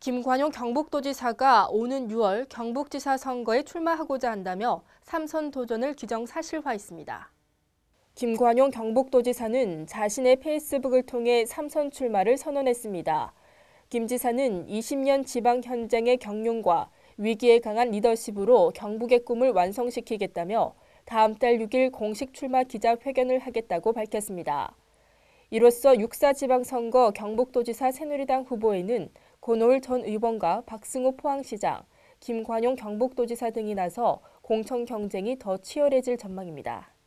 김관용 경북도지사가 오는 6월 경북지사 선거에 출마하고자 한다며 삼선 도전을 기정사실화했습니다. 김관용 경북도지사는 자신의 페이스북을 통해 삼선 출마를 선언했습니다. 김 지사는 20년 지방 현장의 경륜과 위기에 강한 리더십으로 경북의 꿈을 완성시키겠다며 다음 달 6일 공식 출마 기자회견을 하겠다고 밝혔습니다. 이로써 육사 지방선거 경북도지사 새누리당 후보에는 고노을 전 의원과 박승호 포항시장, 김관용 경북도지사 등이 나서 공천 경쟁이 더 치열해질 전망입니다.